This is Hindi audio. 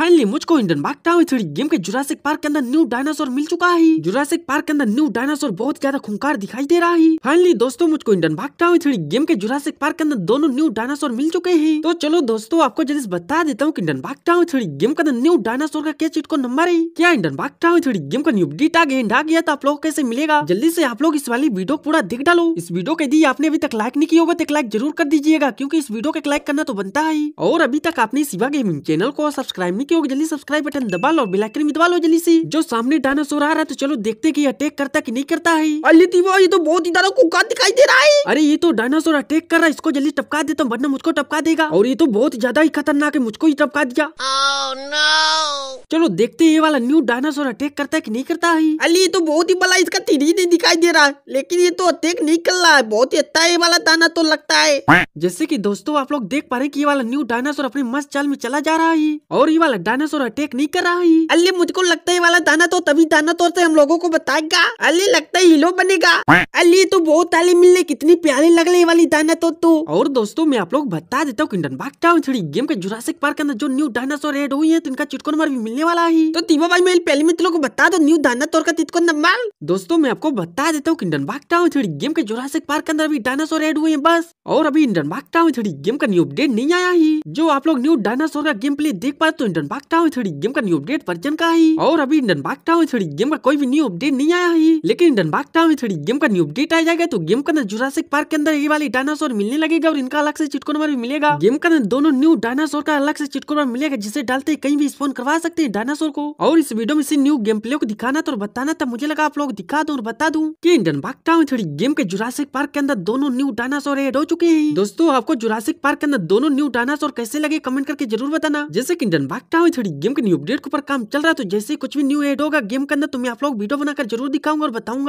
फाइनली मुझको हिंडनबाग टाउन थ्री गेम के जुरासिक पार्क के अंदर न्यू डायनासोर मिल चुका है जुरासिक पार्क के अंदर न्यू डायनासोर बहुत ज्यादा खुंकार दिखाई दे रहा है फाइनली दोस्तों मुझको हिंडनबाग टाउन थ्री गेम के जुरासिक पार्क के अंदर दोनों न्यू डायनासोर मिल चुके हैं तो चलो दोस्तों आपको जल्दी बता देता हूँ की हिंडनबाग टाउन थ्री गेम के अंदर न्यू डायनासोर का क्या चीट को नंबर है क्या हिंडनबाग टाउन थ्री गेम का न्यू अपडेट आ गया गया तो आप लोग कैसे मिलेगा जल्दी ऐसी आप लोग इस वाली वीडियो पूरा देख डालो इस वीडियो के दी आपने अभी तक लाइक नहीं किया होगा तो लाइक जरूर कर दीजिएगा क्यूँकी इस वीडियो का लाइक करना तो बनता है और अभी तक आपने सिवा गेमिंग चैनल को सब्सक्राइब नहीं के हो जल्दी सब्सक्राइब बटन दबा लो बिलाकर भी दबा लो जल्दी से जो सामने डायनासोर आ रहा है तो चलो देखते कि अटैक करता कि नहीं करता है अरे ये तो बहुत ही ज्यादा कुका दिखाई दे रहा है अरे ये तो डायनासोर अटैक कर रहा है इसको जल्दी टपका देता हूँ वरना मुझको टपका देगा और ये तो बहुत ज्यादा ही खतरनाक है मुझको ही टपका दिया oh, चलो देखते ये वाला न्यू डायनासोर अटैक करता है कि नहीं करता है अली ये तो बहुत ही बला इसका तीरी नहीं दिखाई दे रहा है लेकिन ये तो अटैक नहीं कर रहा है बहुत ही अच्छा ये वाला दाना तो लगता है जैसे कि दोस्तों आप लोग देख पा रहे कि ये वाला न्यू डायनासोर अपने मस्त चाल में चला जा रहा है और ये वाला वाला डायनासोर अटैक नहीं कर रहा है अल्ले मुझको लगता है वाला दाना तो तभी दाना तोर से हम लोगो को बताएगा अल्ले लगता है हीरो बनेगा अल्ले तो बहुत ताली मिलने कितनी प्यारी लग रही वाली दाना तो, तो और दोस्तों मैं आप लोग बता देता हूँ किंडन बाग टाउन छड़ी गेम के जुरासिक पार्क के अंदर जो न्यू डायनासोर एड हुई है तो इनका चिटको नंबर भी मिलने वाला है तो तीवा भाई मैं पहले मित्रों को बता दो न्यू दाना तोर का चिटको नंबर दोस्तों मैं आपको बता देता हूँ किंडन बाग टाउन छड़ी गेम के जुरासिक पार्क के अंदर अभी डायनासोर एड हुए हैं बस और अभी इंडन बाग टाउन छड़ी गेम का न्यू अपडेट नहीं आया ही जो आप लोग न्यू डायनासोर का गेम प्ले देख पाए तो इंडन इंडन बाग थ्री गेम का न्यू अपडेट वर्जन का ही और अभी इंडियन बाग में थ्री गेम का कोई भी न्यू अपडेट नहीं आया है लेकिन इंडियन बाग में थ्री गेम का न्यू अपडेट आ जाएगा तो गेम के अंदर जुरासिक पार्क के अंदर ये वाली डायनासोर मिलने लगेगा और इनका अलग से चिटको नंबर भी मिलेगा गेम के अंदर दोनों न्यू डायनासोर का अलग से चिटको नंबर मिलेगा जिसे डालते कहीं भी स्पोन करवा सकते हैं डायनासोर को और इस वीडियो में इसे न्यू गेम प्ले को दिखाना तो और बताना था तो मुझे लगा आप लोग दिखा दो और बता दूं कि इंडियन बाग में थ्री गेम के जुरासिक पार्क के अंदर दोनों न्यू डायनासोर एड हो चुके हैं दोस्तों आपको जुरासिक पार्क के अंदर दोनों न्यू डायनासोर कैसे लगे कमेंट करके जरूर बताना जैसे कि इंडन बाग लगता है थोड़ी गेम के न्यू अपडेट के ऊपर काम चल रहा है तो जैसे कुछ भी न्यू एड होगा गेम के अंदर तो मैं आप लोग वीडियो बनाकर जरूर दिखाऊंगा और बताऊंगा